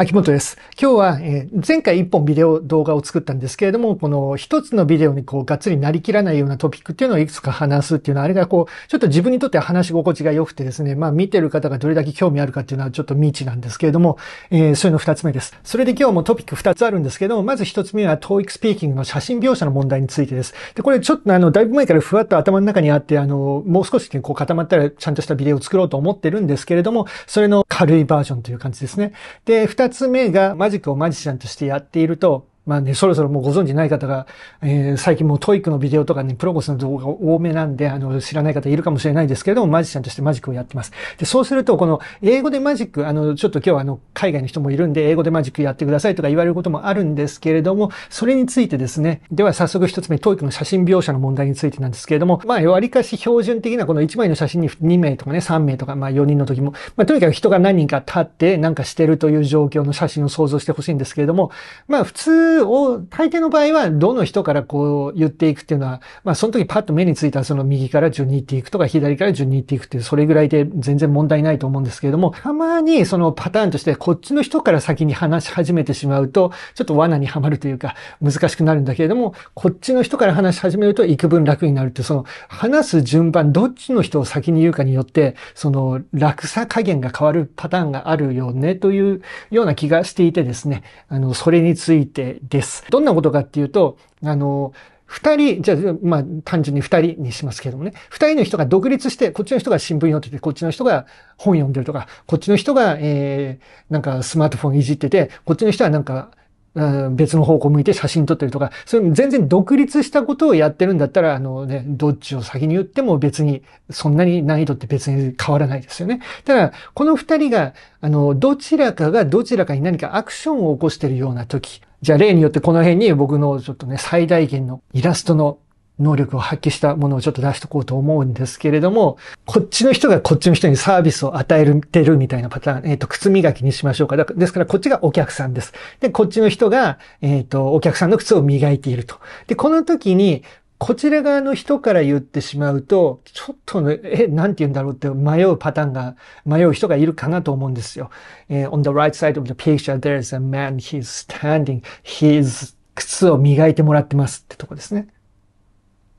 秋元です。今日は、えー、前回一本ビデオ動画を作ったんですけれども、この一つのビデオにこうがっつりなりきらないようなトピックっていうのをいくつか話すっていうのは、あれがこう、ちょっと自分にとっては話し心地が良くてですね、まあ見てる方がどれだけ興味あるかっていうのはちょっと未知なんですけれども、えー、そういうの二つ目です。それで今日もトピック二つあるんですけども、まず一つ目は TOEIC スピーキングの写真描写の問題についてです。で、これちょっとあの、だいぶ前からふわっと頭の中にあって、あの、もう少しこう固まったらちゃんとしたビデオを作ろうと思ってるんですけれども、それの軽いバージョンという感じですね。で、二2つ目がマジックをマジシャンとしてやっていると、まあね、そろそろもうご存知ない方が、えー、最近もうトイックのビデオとかね、プロゴスの動画多めなんで、あの、知らない方いるかもしれないですけれども、マジシャンとしてマジックをやってます。で、そうすると、この、英語でマジック、あの、ちょっと今日はあの、海外の人もいるんで、英語でマジックやってくださいとか言われることもあるんですけれども、それについてですね、では早速一つ目、トイックの写真描写の問題についてなんですけれども、まあ、割かし標準的なこの1枚の写真に2名とかね、3名とか、まあ4人の時も、まあ、とにかく人が何人か立って、なんかしてるという状況の写真を想像してほしいんですけれども、まあ、普通いう、大抵の場合は、どの人からこう言っていくっていうのは、まあその時パッと目についたその右から順に行っていくとか、左から順に行っていくっていう、それぐらいで全然問題ないと思うんですけれども、たまにそのパターンとして、こっちの人から先に話し始めてしまうと、ちょっと罠にはまるというか、難しくなるんだけれども、こっちの人から話し始めると幾分楽になるって、その話す順番、どっちの人を先に言うかによって、その楽さ加減が変わるパターンがあるよね、というような気がしていてですね、あの、それについて、です。どんなことかっていうと、あの、二人、じゃあ、まあ、単純に二人にしますけどもね。二人の人が独立して、こっちの人が新聞読んでて、こっちの人が本読んでるとか、こっちの人が、えー、なんかスマートフォンいじってて、こっちの人はなんか、別の方向向いて写真撮ってるとか、それ全然独立したことをやってるんだったら、あのね、どっちを先に言っても別に、そんなに難易度って別に変わらないですよね。ただ、この二人が、あの、どちらかがどちらかに何かアクションを起こしてるような時、じゃあ例によってこの辺に僕のちょっとね、最大限のイラストの能力を発揮したものをちょっと出しとこうと思うんですけれども、こっちの人がこっちの人にサービスを与えてるみたいなパターン、えっ、ー、と、靴磨きにしましょうか。ですから、こっちがお客さんです。で、こっちの人が、えっ、ー、と、お客さんの靴を磨いていると。で、この時に、こちら側の人から言ってしまうと、ちょっとね、え、なんて言うんだろうって迷うパターンが、迷う人がいるかなと思うんですよ。え on the right side of the picture, there's a man, he's standing, his 靴を磨いてもらってますってとこですね。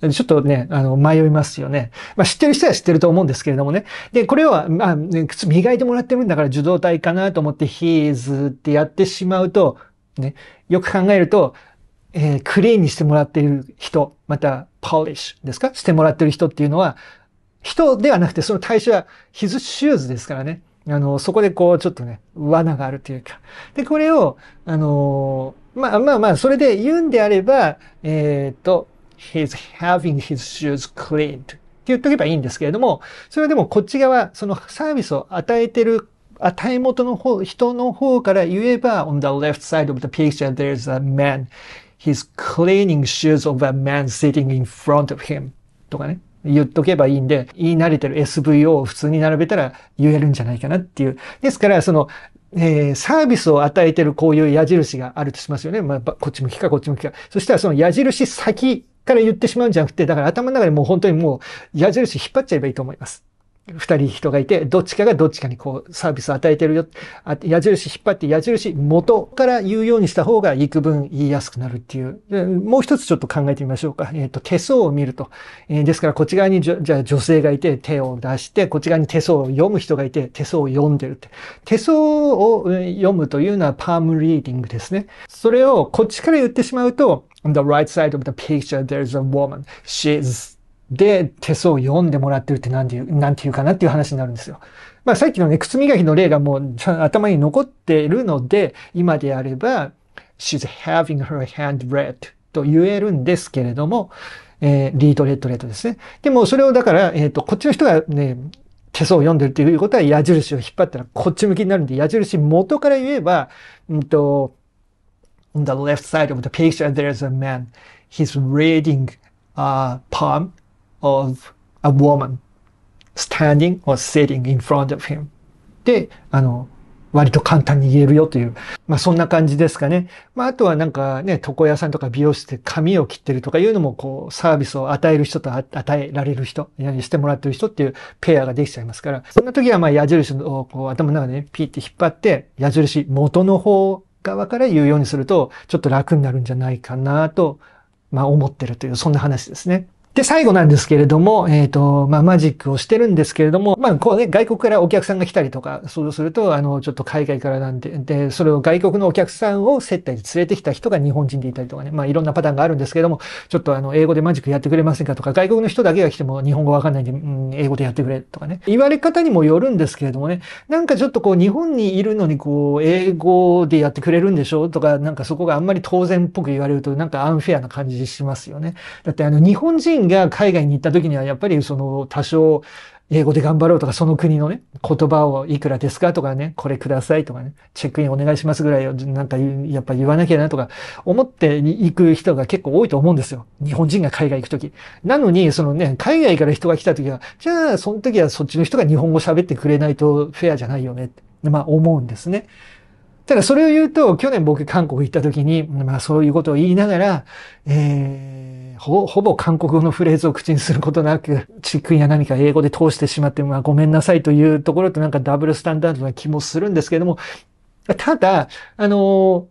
ちょっとね、あの、迷いますよね。まあ、知ってる人は知ってると思うんですけれどもね。で、これは、まあ、ね、靴磨いてもらってるんだから受動体かなと思って、he is ってやってしまうと、ね、よく考えると、えー、クリーンにしてもらっている人、また、ポリッシュですかしてもらっている人っていうのは、人ではなくて、その対象は、ヒズシューズですからね。あの、そこでこう、ちょっとね、罠があるというか。で、これを、あのー、まあまあまあ、それで言うんであれば、えっ、と、he's having his shoes cleaned って言っとけばいいんですけれども、それでもこっち側、そのサービスを与えてる与え元の方、人の方から言えば、on the left side of the picture there's a man. his cleaning shoes of a man sitting in front of him とかね。言っとけばいいんで、言い慣れてる SVO を普通に並べたら言えるんじゃないかなっていう。ですから、その、えー、サービスを与えてるこういう矢印があるとしますよね。まあ、こっち向きかこっち向きか。そしたらその矢印先から言ってしまうんじゃなくて、だから頭の中でもう本当にもう矢印引っ張っちゃえばいいと思います。二人人がいて、どっちかがどっちかにこうサービスを与えてるよ。矢印引っ張って矢印元から言うようにした方が幾分言いやすくなるっていう。もう一つちょっと考えてみましょうか。えっ、ー、と、手相を見ると。えー、ですからこっち側にじゃあ女性がいて手を出して、こっち側に手相を読む人がいて手相を読んでるって。手相を読むというのはパームリーディングですね。それをこっちから言ってしまうと、On the right side of the picture there's a woman. She's で手相を読んでもらってるって何て言う、なんて言うかなっていう話になるんですよ。まあさっきのね、靴磨きの例がもう頭に残っているので、今であれば、she's having her hand read と言えるんですけれども、えー、リードレッドレッドですね。でもそれをだから、えっ、ー、と、こっちの人がね、手相を読んでるということは矢印を引っ張ったらこっち向きになるんで、矢印元から言えば、うんと、on the left side of the picture there's a man. He's reading a palm of a woman standing or sitting in front of him で、あの、割と簡単に言えるよという。まあ、そんな感じですかね。まあ、あとはなんかね、床屋さんとか美容室で髪を切ってるとかいうのも、こう、サービスを与える人と与えられる人、してもらってる人っていうペアができちゃいますから、そんな時はま矢印をこう頭の中で、ね、ピーって引っ張って、矢印元の方側から言うようにすると、ちょっと楽になるんじゃないかなと、まあ、思ってるという、そんな話ですね。で、最後なんですけれども、えっ、ー、と、まあ、マジックをしてるんですけれども、まあ、こうね、外国からお客さんが来たりとか、そうすると、あの、ちょっと海外からなんで、で、それを外国のお客さんを接待で連れてきた人が日本人でいたりとかね、まあ、いろんなパターンがあるんですけれども、ちょっとあの、英語でマジックやってくれませんかとか、外国の人だけが来ても日本語わかんないんで、うん、英語でやってくれとかね、言われ方にもよるんですけれどもね、なんかちょっとこう、日本にいるのにこう、英語でやってくれるんでしょとか、なんかそこがあんまり当然っぽく言われると、なんかアンフェアな感じしますよね。だってあの、日本人人が海外に行った時には、やっぱりその多少、英語で頑張ろうとか、その国のね、言葉をいくらですかとかね、これくださいとかね、チェックインお願いしますぐらいを、なんかやっぱ言わなきゃなとか、思って行く人が結構多いと思うんですよ。日本人が海外行く時なのに、そのね、海外から人が来た時は、じゃあ、その時はそっちの人が日本語喋ってくれないとフェアじゃないよねって、まあ思うんですね。ただそれを言うと、去年僕韓国行った時に、まあそういうことを言いながら、えーほほぼ韓国語のフレーズを口にすることなく、チックンや何か英語で通してしまって、まあごめんなさいというところとなんかダブルスタンダードな気もするんですけれども、ただ、あの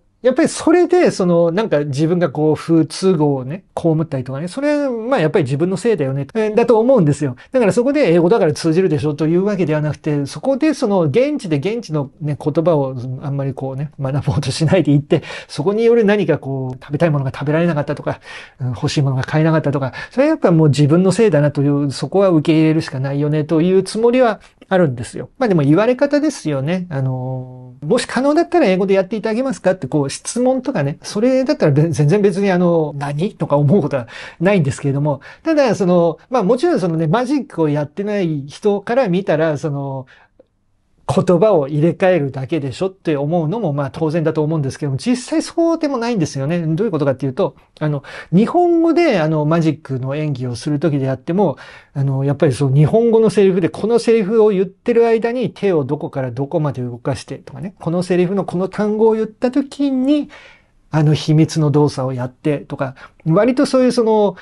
ーやっぱりそれで、その、なんか自分がこう、不都合をね、こむったりとかね、それ、まあやっぱり自分のせいだよね、だと思うんですよ。だからそこで英語だから通じるでしょというわけではなくて、そこでその、現地で現地のね、言葉をあんまりこうね、学ぼうとしないでいって、そこによる何かこう、食べたいものが食べられなかったとか、欲しいものが買えなかったとか、それはやっぱもう自分のせいだなという、そこは受け入れるしかないよねというつもりは、あるんですよ。まあでも言われ方ですよね。あの、もし可能だったら英語でやっていただけますかってこう質問とかね、それだったら全然別にあの、何とか思うことはないんですけれども、ただその、まあもちろんそのね、マジックをやってない人から見たら、その、言葉を入れ替えるだけでしょって思うのもまあ当然だと思うんですけども、実際そうでもないんですよね。どういうことかっていうと、あの、日本語であのマジックの演技をするときであっても、あの、やっぱりその日本語のセリフでこのセリフを言ってる間に手をどこからどこまで動かしてとかね、このセリフのこの単語を言ったときに、あの秘密の動作をやってとか、割とそういうその、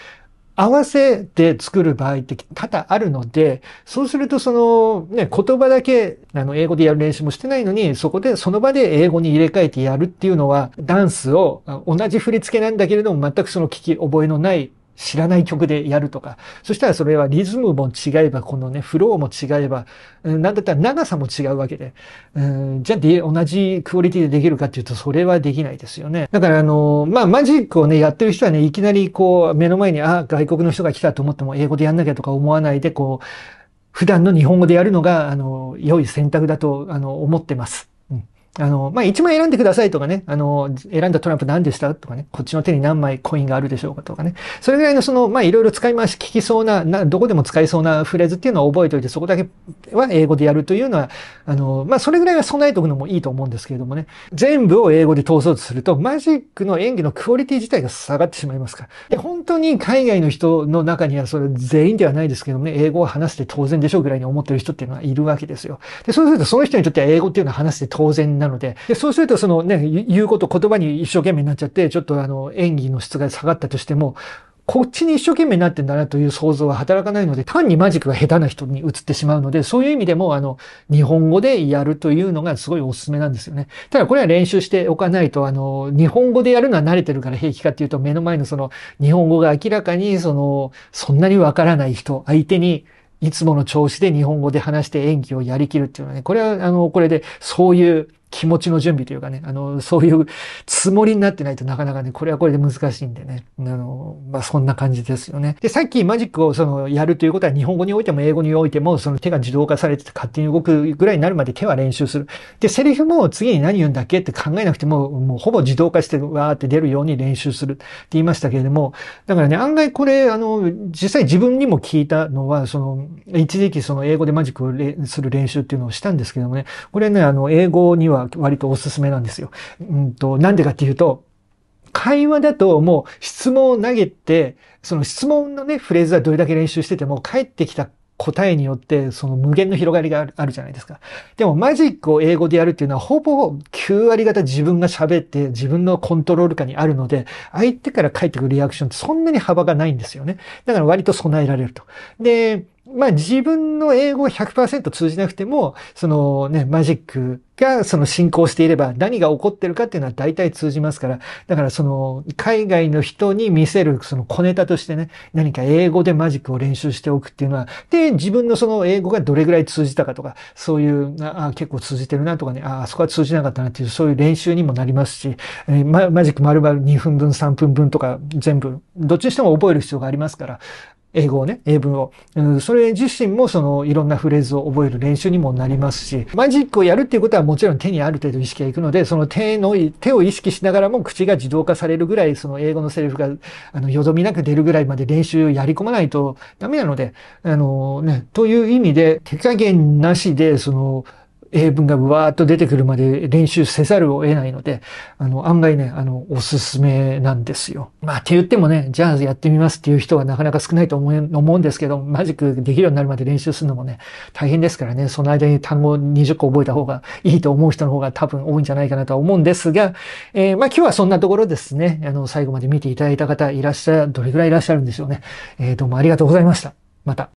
合わせて作る場合って多々あるので、そうするとその、ね、言葉だけ、あの、英語でやる練習もしてないのに、そこで、その場で英語に入れ替えてやるっていうのは、ダンスを、同じ振り付けなんだけれども、全くその聞き覚えのない知らない曲でやるとか、そしたらそれはリズムも違えば、このね、フローも違えば、うん、なんだったら長さも違うわけで、うん、じゃあで、同じクオリティでできるかっていうと、それはできないですよね。だからあの、まあ、マジックをね、やってる人はね、いきなりこう、目の前に、あ、外国の人が来たと思っても、英語でやんなきゃとか思わないで、こう、普段の日本語でやるのが、あの、良い選択だと、あの、思ってます。あの、まあ、1枚選んでくださいとかね、あの、選んだトランプ何でしたとかね、こっちの手に何枚コインがあるでしょうかとかね、それぐらいのその、まあ、いろいろ使い回し、聞きそうなな、どこでも使いそうなフレーズっていうのを覚えておいて、そこだけは英語でやるというのは、あの、まあ、それぐらいは備えておくのもいいと思うんですけれどもね、全部を英語で通そうとすると、マジックの演技のクオリティ自体が下がってしまいますから。で、本当に海外の人の中には、それ全員ではないですけどもね、英語を話して当然でしょうぐらいに思ってる人っていうのはいるわけですよ。で、そうするとその人にとっては英語っていうのは話して当然ななので、でそうするとそのね、言うこと言葉に一生懸命になっちゃって、ちょっとあの演技の質が下がったとしても、こっちに一生懸命になってんだなという想像は働かないので、単にマジックが下手な人に移ってしまうので、そういう意味でも、あの、日本語でやるというのがすごいおすすめなんですよね。ただこれは練習しておかないと、あの、日本語でやるのは慣れてるから平気かっていうと、目の前のその、日本語が明らかに、その、そんなにわからない人、相手に、いつもの調子で日本語で話して演技をやりきるっていうのはね、これは、あの、これで、そういう気持ちの準備というかね、あの、そういうつもりになってないとなかなかね、これはこれで難しいんでね。あの、まあ、そんな感じですよね。で、さっきマジックをその、やるということは日本語においても英語においても、その手が自動化されてて勝手に動くぐらいになるまで手は練習する。で、セリフも次に何言うんだっけって考えなくても、もうほぼ自動化してわーって出るように練習するって言いましたけれども、だからね、案外これ、あの、実際自分にも聞いたのは、その、一時期その英語でマジックをする練習っていうのをしたんですけどもね、これね、あの、英語にはは割とおすすめなんですよ。うんと、なんでかっていうと、会話だともう質問を投げて、その質問のね、フレーズはどれだけ練習してても返ってきた答えによってその無限の広がりがあるじゃないですか。でもマジックを英語でやるっていうのはほぼ9割方自分が喋って自分のコントロール下にあるので、相手から返ってくるリアクションってそんなに幅がないんですよね。だから割と備えられると。で、まあ自分の英語100%通じなくても、そのね、マジックがその進行していれば何が起こってるかっていうのは大体通じますから、だからその海外の人に見せるその小ネタとしてね、何か英語でマジックを練習しておくっていうのは、で、自分のその英語がどれぐらい通じたかとか、そういう、ああ、結構通じてるなとかね、ああ、そこは通じなかったなっていう、そういう練習にもなりますし、えー、マジック丸々2分分、3分分とか全部、どっちにしても覚える必要がありますから、英語をね、英文を。うん、それ自身もそのいろんなフレーズを覚える練習にもなりますし、マジックをやるっていうことはもちろん手にある程度意識がいくので、その手の、手を意識しながらも口が自動化されるぐらい、その英語のセリフが、あの、よどみなく出るぐらいまで練習をやり込まないとダメなので、あのね、という意味で、手加減なしで、その、英文がわーっと出てくるまで練習せざるを得ないので、あの、案外ね、あの、おすすめなんですよ。まあ、って言ってもね、じゃあやってみますっていう人はなかなか少ないと思うんですけど、マジックできるようになるまで練習するのもね、大変ですからね、その間に単語20個覚えた方がいいと思う人の方が多分多いんじゃないかなとは思うんですが、えー、まあ、今日はそんなところですね。あの、最後まで見ていただいた方いらっしゃ、どれぐらいいらっしゃるんでしょうね。えー、どうもありがとうございました。また。